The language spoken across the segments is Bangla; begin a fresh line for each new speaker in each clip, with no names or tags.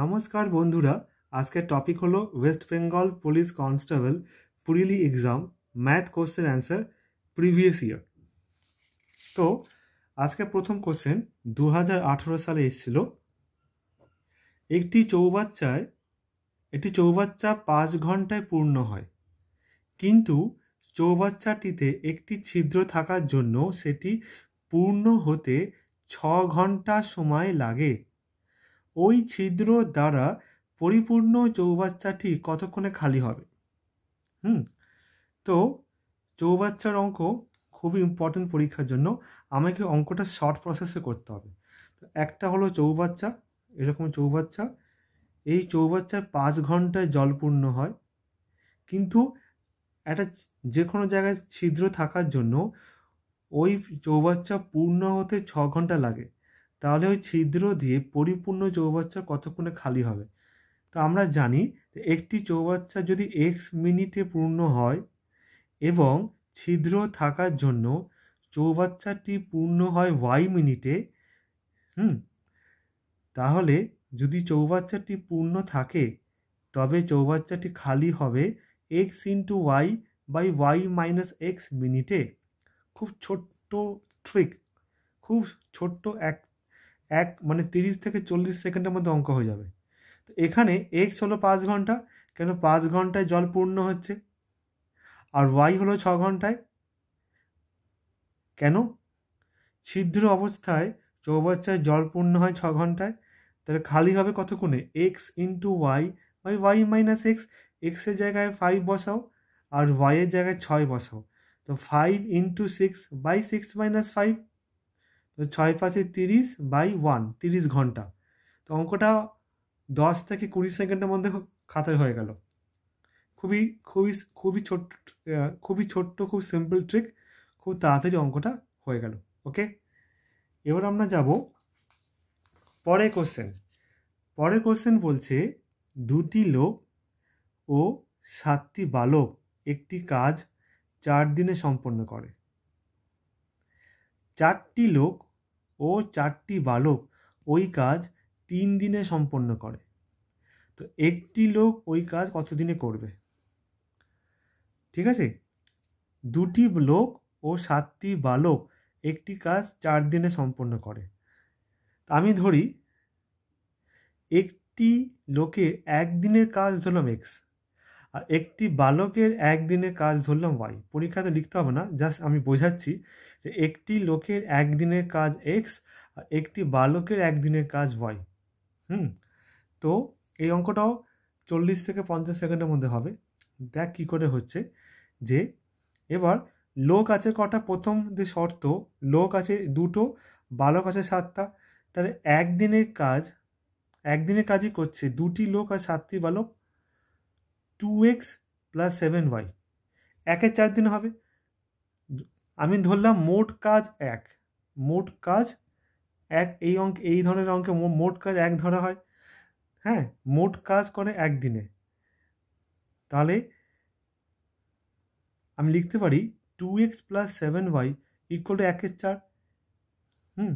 নমস্কার বন্ধুরা আজকের টপিক হলো ওয়েস্ট বেঙ্গল পুলিশ কনস্টেবল পুরিলি exam math question answer previous year তো আজকে প্রথম কোশ্চেন দু সালে এসেছিল একটি চৌবাচ্চায় একটি চৌবাচ্চা পাঁচ ঘন্টায় পূর্ণ হয় কিন্তু চৌবাচ্চাটিতে একটি ছিদ্র থাকার জন্য সেটি পূর্ণ হতে ছ ঘন্টা সময় লাগে ওই ছিদ্র দ্বারা পরিপূর্ণ চৌবাচ্চাটি কতক্ষণে খালি হবে হুম তো চৌবাচ্চার অঙ্ক খুবই ইম্পর্টেন্ট পরীক্ষার জন্য আমাকে অঙ্কটা শর্ট প্রসেসে করতে হবে তো একটা হলো চৌবাচ্চা এরকম চৌবাচ্চা এই চৌবাচ্চায় পাঁচ ঘন্টায় জলপূর্ণ হয় কিন্তু একটা যে কোনো জায়গায় ছিদ্র থাকার জন্য ওই চৌবাচ্চা পূর্ণ হতে ছ ঘন্টা লাগে তাহলে ওই ছিদ্র দিয়ে পরিপূর্ণ চৌবাচ্চা কতক্ষণে খালি হবে তো আমরা জানি একটি চৌবাচ্চা যদি এক্স মিনিটে পূর্ণ হয় এবং ছিদ্র থাকার জন্য চৌবাচ্চাটি পূর্ণ হয় ওয়াই মিনিটে হুম তাহলে যদি চৌবাচ্চাটি পূর্ণ থাকে তবে চৌবাচ্চাটি খালি হবে X into Y by Y minus X মিনিটে খুব ছোট্ট ট্রিক খুব ছোট্ট এক এক মানে তিরিশ থেকে চল্লিশ সেকেন্ডের মধ্যে অঙ্ক হয়ে যাবে তো এখানে এক্স হলো পাঁচ ঘন্টা কেন পাঁচ ঘন্টায় জল পূর্ণ হচ্ছে আর ওয়াই হলো ছ ঘন্টায় কেন ছিদ্র অবস্থায় চৌবাচ্চায় জল পূর্ণ হয় ছ ঘন্টায় তাহলে খালি হবে কতক্ষণে X into Y by Y minus X এক্সের জায়গায় ফাইভ বসাও আর ওয়াইয়ের জায়গায় ছয় বসাও তো five into six by six minus five ছয় পাঁচে তিরিশ বাই ওয়ান তিরিশ ঘন্টা তো অঙ্কটা দশ থেকে কুড়ি সেকেন্ডের মধ্যে খাতায় হয়ে গেল খুবই খুবই খুবই ছোট্ট খুবই ছোট্ট খুব সিম্পল ট্রিক খুব তাড়াতাড়ি অঙ্কটা হয়ে গেল ওকে এবার আমরা যাব পরের কোশ্চেন পরের কোশ্চেন বলছে দুটি লোক ও সাতটি বালক একটি কাজ চার দিনে সম্পন্ন করে চারটি লোক ও চারটি বালক ওই কাজ তিন দিনে সম্পন্ন করে তো একটি লোক ওই কাজ কতদিনে করবে ঠিক আছে দুটি লোক ও সাতটি বালক একটি কাজ চার দিনে সম্পন্ন করে আমি ধরি একটি লোকের একদিনের কাজ ধরলাম এক্স আর একটি বালকের একদিনের কাজ ধরলাম ওয়াই পরীক্ষাতে লিখতে হবে না জাস্ট আমি বোঝাচ্ছি যে একটি লোকের একদিনের কাজ এক্স আর একটি বালকের একদিনের কাজ ওয়াই হুম তো এই অঙ্কটাও চল্লিশ থেকে পঞ্চাশ সেকেন্ডের মধ্যে হবে দেখ কী করে হচ্ছে যে এবার লোক আছে কটা প্রথম যে শর্ত লোক আছে দুটো বালক আছে সাতটা তাহলে একদিনের কাজ একদিনের কাজই করছে দুটি লোক আর সাতটি বালক two X plus seven Y একের চার দিন হবে আমি ধরলাম মোট কাজ এক মোট কাজ এক এই অঙ্ক এই ধরনের অঙ্কে মোট কাজ এক ধরা হয় হ্যাঁ মোট কাজ করে একদিনে তাহলে আমি লিখতে পারি two X plus seven Y equal to একের চার হুম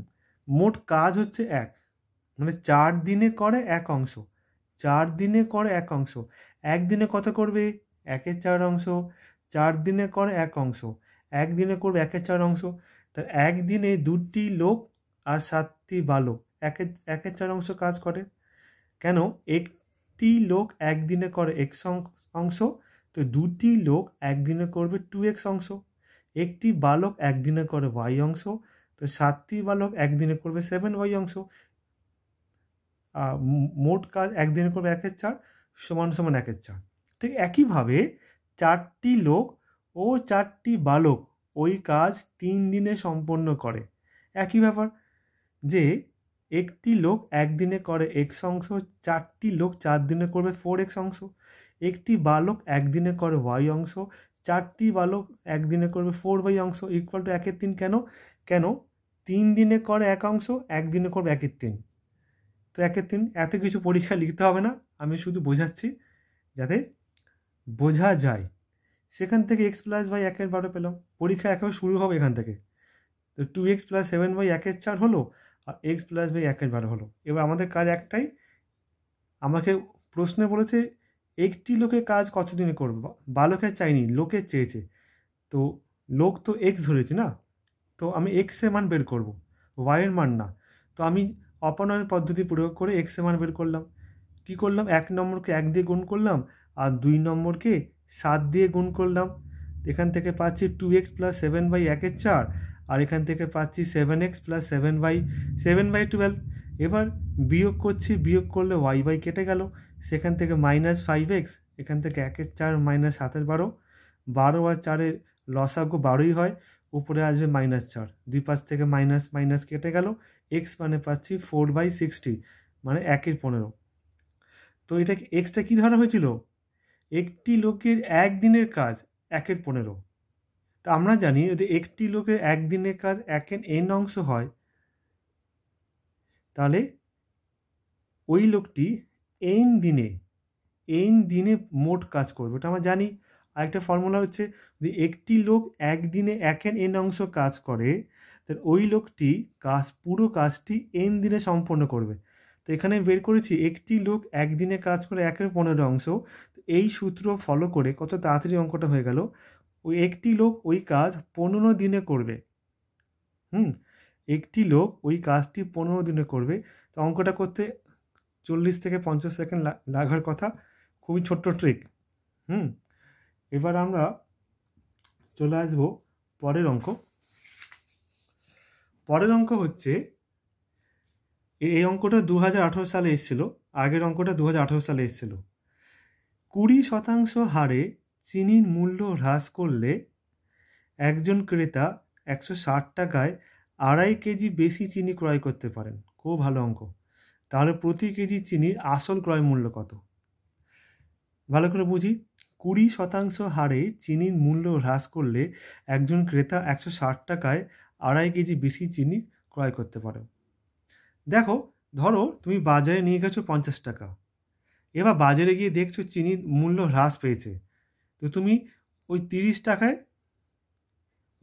মোট কাজ হচ্ছে এক মানে চার দিনে করে এক অংশ চার দিনে করে এক অংশ একদিনে কত করবে একের চার অংশ চার দিনে করে এক অংশ একদিনে করবে একের চার অংশ তা একদিনে দুটি লোক আর সাতটি বালক এক একের চার অংশ কাজ করে কেন একটি লোক একদিনে করে এক অংশ তো দুটি লোক একদিনে করবে টু এক্স অংশ একটি বালক একদিনে করে ওয়াই অংশ তো সাতটি বালক একদিনে করবে সেভেন ওয়াই অংশ মোট কাজ একদিনে করবে একের চার সমান সমান একের চার ঠিক একইভাবে চারটি লোক ও চারটি বালক ওই কাজ তিন দিনে সম্পন্ন করে একই ব্যাপার যে একটি লোক একদিনে করে এক্স অংশ চারটি লোক চার দিনে করবে ফোর এক্স অংশ একটি বালক একদিনে করে ওয়াই অংশ চারটি বালক একদিনে করবে ফোর ওয়াই অংশ ইকুয়াল টু একের তিন কেন কেন তিন দিনে করে এক অংশ একদিনে করবে একের তিন তো একের তিন এত কিছু পরীক্ষা লিখতে হবে না আমি শুধু বোঝাচ্ছি যাতে বোঝা যায় সেখান থেকে এক্স প্লাস বাই একের বারো পেলাম পরীক্ষা একেবারে শুরু হবে এখান থেকে তো two X plus seven by একের চার হলো আর এক্স প্লাস বাই একের বারো হলো এবার আমাদের কাজ একটাই আমাকে প্রশ্নে বলেছে একটি লোকের কাজ কতদিনে করবো বা লোকের চাইনি লোকের চেয়েছে তো লোক তো এক্স ধরেছে না তো আমি এক্সের মান বের করব ওয়াইয়ের মান না তো আমি অপনয়ন পদ্ধতি প্রয়োগ করে এক্সের মান বের করলাম কি করলাম এক নম্বরকে এক দিয়ে গুণ করলাম আর দুই নম্বরকে সাত দিয়ে গুণ করলাম এখান থেকে পাচ্ছি two X plus seven by একের চার আর এখান থেকে পাচ্ছি seven X plus seven by seven by twelve এবার বিয়োগ করছি বিয়োগ করলে ওয়াই বাই কেটে গেল সেখান থেকে মাইনাস ফাইভ এক্স এখান থেকে একের চার মাইনাস সাতের বারো বারো আর চারের লসাগ্য বারোই হয় উপরে আসবে মাইনাস চার দুই পাশ থেকে মাইনাস মাইনাস কেটে গেল এক্স মানে পাচ্ছি ফোর বাই সিক্সটি মানে একের পনেরো তো এটা এক্সটা কী ধরা হয়েছিল একটি লোকের একদিনের কাজ একের পনেরো তা আমরা জানি যদি একটি লোকের একদিনের কাজ একের এন অংশ হয় তাহলে ওই লোকটি এন দিনে এন দিনে মোট কাজ করবে ওটা আমরা জানি আরেকটা ফর্মুলা হচ্ছে যদি একটি লোক একদিনে একের এন অংশ কাজ করে তাহলে ওই লোকটি কাজ পুরো কাজটি এন দিনে সম্পন্ন করবে তো এখানে বের করেছি একটি লোক একদিনে কাজ করে একের পনেরো অংশ এই সূত্র ফলো করে কত তাড়াতাড়ি অঙ্কটা হয়ে গেল ওই একটি লোক ওই কাজ পনেরো দিনে করবে হুম একটি লোক ওই কাজটি পনেরো দিনে করবে তো অঙ্কটা করতে চল্লিশ থেকে পঞ্চাশ সেকেন্ড লাগার কথা খুবই ছোট্ট ট্রিক হুম এবার আমরা চলে আসব পরের অঙ্ক পরের অঙ্ক হচ্ছে এই অঙ্কটা দু সালে এসেছিল আগের অঙ্কটা দু সালে এসেছিলো কুড়ি শতাংশ হারে চিনির মূল্য হ্রাস করলে একজন ক্রেতা একশো ষাট টাকায় আড়াই কেজি বেশি চিনি ক্রয় করতে পারেন খুব ভালো অঙ্ক তাহলে প্রতি কেজি চিনির আসল ক্রয় মূল্য কত ভালো করে বুঝি কুড়ি শতাংশ হারে চিনির মূল্য হ্রাস করলে একজন ক্রেতা একশো ষাট টাকায় আড়াই কেজি বেশি চিনি ক্রয় করতে পারো দেখো ধরো তুমি বাজারে নিয়ে গেছো পঞ্চাশ টাকা এবার বাজারে গিয়ে দেখছো চিনির মূল্য হ্রাস পেয়েছে তো তুমি ওই তিরিশ টাকায়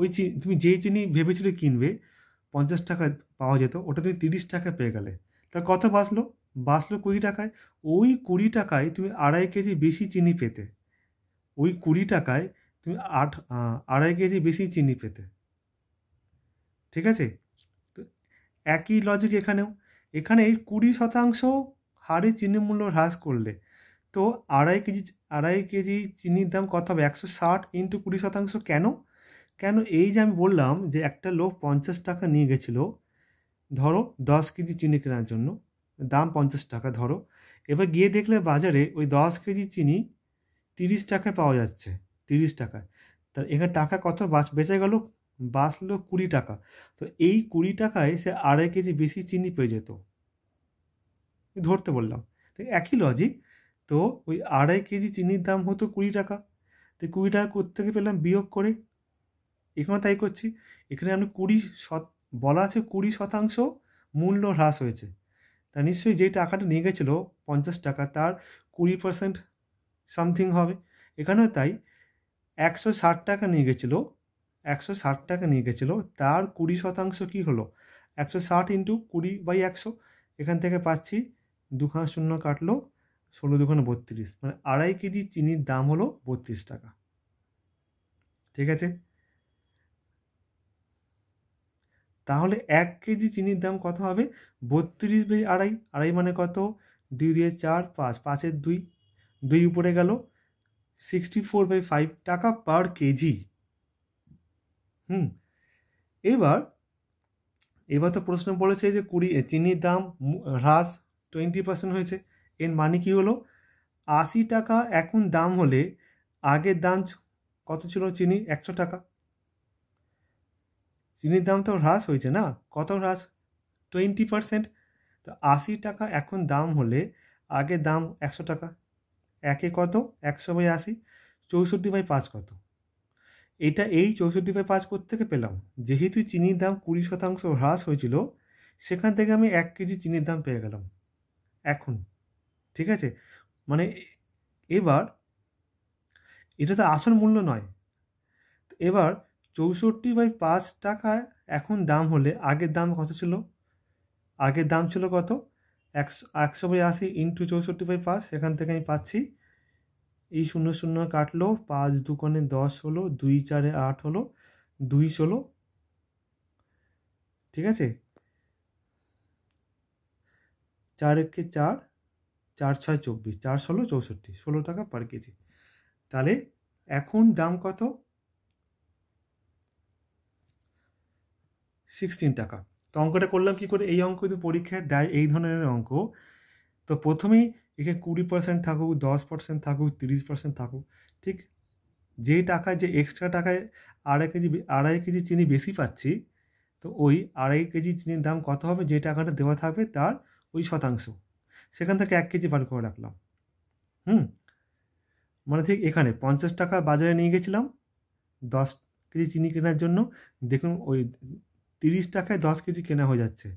ওই তুমি যেই চিনি ভেবেছিলে কিনবে পঞ্চাশ টাকা পাওয়া যেত ওটা তুমি তিরিশ টাকায় পেয়ে গেলে তা কত বাঁচলো বাঁচলো কুড়ি টাকায় ওই কুড়ি টাকায় তুমি আড়াই কেজি বেশি চিনি পেতে ওই কুড়ি টাকায় তুমি আট আড়াই কেজি বেশি চিনি পেতে ঠিক আছে তো একই লজিক এখানেও এখানে কুড়ি শতাংশ হারে চিনি মূল্য হ্রাস করলে তো আড়াই কেজি আড়াই কেজি চিনির দাম কত হবে একশো ষাট ইন্টু কুড়ি শতাংশ কেন কেন এই যে আমি বললাম যে একটা লোক পঞ্চাশ টাকা নিয়ে গেছিলো ধরো দশ কেজি চিনি কেনার জন্য দাম পঞ্চাশ টাকা ধরো এবার গিয়ে দেখলে বাজারে ওই দশ কেজি চিনি তিরিশ টাকায় পাওয়া যাচ্ছে তিরিশ টাকায় তা এখানে টাকা কত বাস বেঁচে গেল বাঁচলো কুড়ি টাকা তো এই কুড়ি টাকায় সে আড়াই কেজি বেশি চিনি পেয়ে যেত ধরতে বললাম তো একই লজিক তো ওই আড়াই কেজি চিনির দাম হতো কুড়ি টাকা তো কুড়ি টাকা কোথেকে পেলাম বিয়োগ করে এখানে তাই করছি এখানে আমি কুড়ি শত বলা আছে কুড়ি শতাংশ মূল্য হ্রাস হয়েছে তা নিশ্চয়ই যে টাকাটা নিয়ে গেছিলো পঞ্চাশ টাকা তার কুড়ি পার্সেন্ট সামথিং হবে এখানেও তাই একশো ষাট টাকা নিয়ে গেছিলো একশো ষাট টাকা নিয়ে গেছিলো তার কুড়ি শতাংশ কী হলো একশো ষাট ইন্টু কুড়ি বাই একশো এখান থেকে পাচ্ছি দুখানা শূন্য কাটলো ষোলো দুখানে বত্রিশ মানে আড়াই কেজি চিনির দাম হলো বত্রিশ টাকা ঠিক আছে তাহলে এক কেজি চিনির দাম কত হবে বত্রিশ বাই আড়াই আড়াই মানে কত দুই দিয়ে চার পাঁচ পাঁচের দুই দুই উপরে গেল সিক্সটি ফোর বাই ফাইভ টাকা পার কেজি হুম এবার এবার তো প্রশ্ন বলেছে যে কুড়ি চিনির দাম হ্রাস টোয়েন্টি পার্সেন্ট হয়েছে এর মানে কি হলো আশি টাকা এখন দাম হলে আগের দাম কত ছিল চিনি একশো টাকা চিনির দাম তো হ্রাস হয়েছে না কত হ্রাস টোয়েন্টি পার্সেন্ট তো আশি টাকা এখন দাম হলে আগে দাম একশো টাকা একে কত একশো বাই আশি চৌষট্টি বাই পাঁচ কত এটা এই চৌষট্টি বাই পাঁচ কোথা থেকে পেলাম যেহেতু চিনির দাম কুড়ি শতাংশ হ্রাস হয়েছিল সেখান থেকে আমি এক কেজি চিনির দাম পেয়ে গেলাম এখন ঠিক আছে মানে এবার এটা তো আসল মূল্য নয় এবার চৌষট্টি বাই পাঁচ টাকায় এখন দাম হলে আগের দাম কত ছিল আগের দাম ছিল কত একশো একশো বাই আশি ইন্টু চৌষট্টি বাই পাঁচ সেখান থেকে আমি পাচ্ছি এই শূন্য শূন্য কাটলো পাঁচ কনে দশ হলো দুই চারে আট হলো দুই ষোলো ঠিক আছে চার একে চার চার ছয় চব্বিশ চার ষোলো চৌষট্টি ষোলো টাকা পার কেজি তাহলে এখন দাম কত সিক্সটিন টাকা তো অঙ্কটা করলাম কি করে এই অঙ্ক যদি পরীক্ষায় দেয় এই ধরনের অঙ্ক তো প্রথমেই এখানে কুড়ি পার্সেন্ট থাকুক দশ পার্সেন্ট থাকুক তিরিশ পার্সেন্ট থাকুক ঠিক যে টাকায় যে এক্সট্রা টাকায় আড়াই কেজি আড়াই কেজি চিনি বেশি পাচ্ছি তো ওই আড়াই কেজি চিনির দাম কত হবে যে টাকাটা দেওয়া থাকবে তার ওই শতাংশ সেখান থেকে এক কেজি বার করে রাখলাম হুম মানে ঠিক এখানে পঞ্চাশ টাকা বাজারে নিয়ে গেছিলাম দশ কেজি চিনি কেনার জন্য দেখুন ওই তিরিশ টাকায় দশ কেজি কেনা হয়ে যাচ্ছে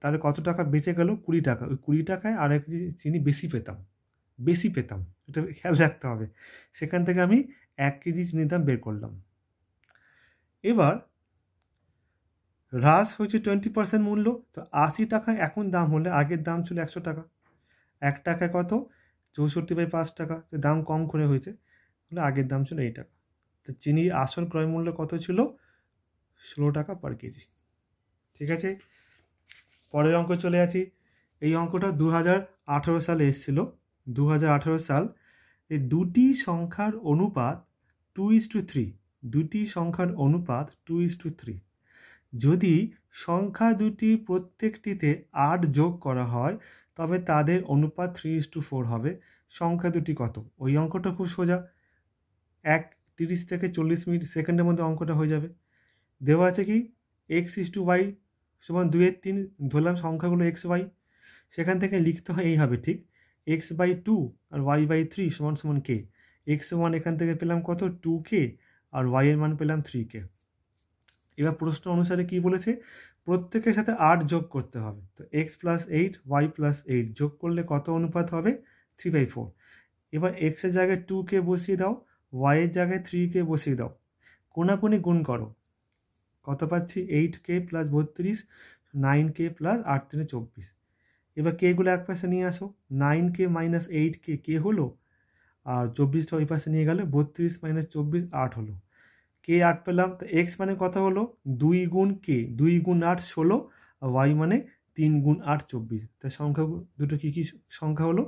তাহলে কত টাকা বেঁচে গেল কুড়ি টাকা ওই কুড়ি টাকায় আর এক কেজি চিনি বেশি পেতাম বেশি পেতাম এটা খেয়াল রাখতে হবে সেখান থেকে আমি এক কেজি চিনির দাম বের করলাম এবার হ্রাস হয়েছে টোয়েন্টি পার্সেন্ট মূল্য তো আশি টাকা এখন দাম হলে আগের দাম ছিল একশো টাকা এক টাকা কত চৌষট্টি বাই পাঁচ টাকা তো দাম কম করে হয়েছে তাহলে আগের দাম ছিল এই টাকা তো চিনি আসল ক্রয় মূল্য কত ছিল ষোলো টাকা পার কেজি ঠিক আছে পরের অঙ্ক চলে আছি এই অঙ্কটা দু হাজার সালে এসেছিল দু সাল এই দুটি সংখ্যার অনুপাত টু ইস টু থ্রি দুটি সংখ্যার অনুপাত টু ইস টু থ্রি যদি সংখ্যা দুটি প্রত্যেকটিতে আট যোগ করা হয় তবে তাদের অনুপাত থ্রি ইস টু ফোর হবে সংখ্যা দুটি কত ওই অঙ্কটা খুব সোজা এক তিরিশ থেকে চল্লিশ মিনিট সেকেন্ডের মধ্যে অঙ্কটা হয়ে যাবে দেওয়া আছে কি এক্স ইস টু ওয়াই সমান দুয়ের তিন ধরলাম সংখ্যাগুলো এক্স ওয়াই সেখান থেকে লিখতে হয় এইভাবে ঠিক এক্স বাই টু আর ওয়াই বাই থ্রি সমান সমান কে এক্স ওয়ান এখান থেকে পেলাম কত টু কে আর ওয়াইয়ের মান পেলাম থ্রি কে এবার প্রশ্ন অনুসারে কি বলেছে প্রত্যেকের সাথে আট যোগ করতে হবে তো X plus eight Y plus eight যোগ করলে কত অনুপাত হবে থ্রি বাই ফোর এবার এক্সের জায়গায় টু কে বসিয়ে দাও ওয়াইয়ের জায়গায় থ্রি কে বসিয়ে দাও কোনাকুনি গুণ করো কত পাচ্ছি এইট কে প্লাস বত্রিশ নাইন কে প্লাস আট তিনে চব্বিশ এবার কেগুলো এক পাশে নিয়ে আসো নাইন কে মাইনাস এইট কে কে হলো আর চব্বিশটা ওই পাশে নিয়ে গেলে বত্রিশ মাইনাস চব্বিশ আট হলো কে আট পেলাম তো এক্স মানে কথা হলো দুই গুণ কে দুই গুণ আট ষোলো ওয়াই মানে তিন গুণ আট চব্বিশ তা সংখ্যা দুটো কী কী সংখ্যা হলো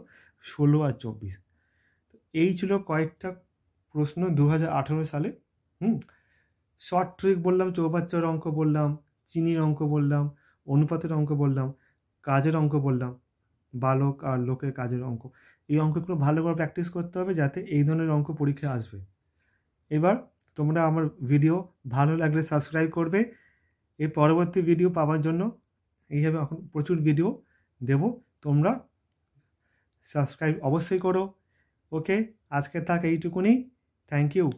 ষোলো আর চব্বিশ তো এই ছিল কয়েকটা প্রশ্ন দু সালে হুম শর্ট ট্রিক বললাম চৌবাচ্চার অঙ্ক বললাম চিনির অঙ্ক বললাম অনুপাতের অঙ্ক বললাম কাজের অঙ্ক বললাম বালক আর লোকের কাজের অঙ্ক এই অঙ্কগুলো ভালো করে প্র্যাকটিস করতে হবে যাতে এই ধরনের অঙ্ক পরীক্ষায় আসবে এবার তোমরা আমার ভিডিও ভালো লাগলে সাবস্ক্রাইব করবে এই পরবর্তী ভিডিও পাওয়ার জন্য এইভাবে এখন প্রচুর ভিডিও দেব তোমরা সাবস্ক্রাইব অবশ্যই করো ওকে আজকে থাক এইটুকুনি থ্যাংক ইউ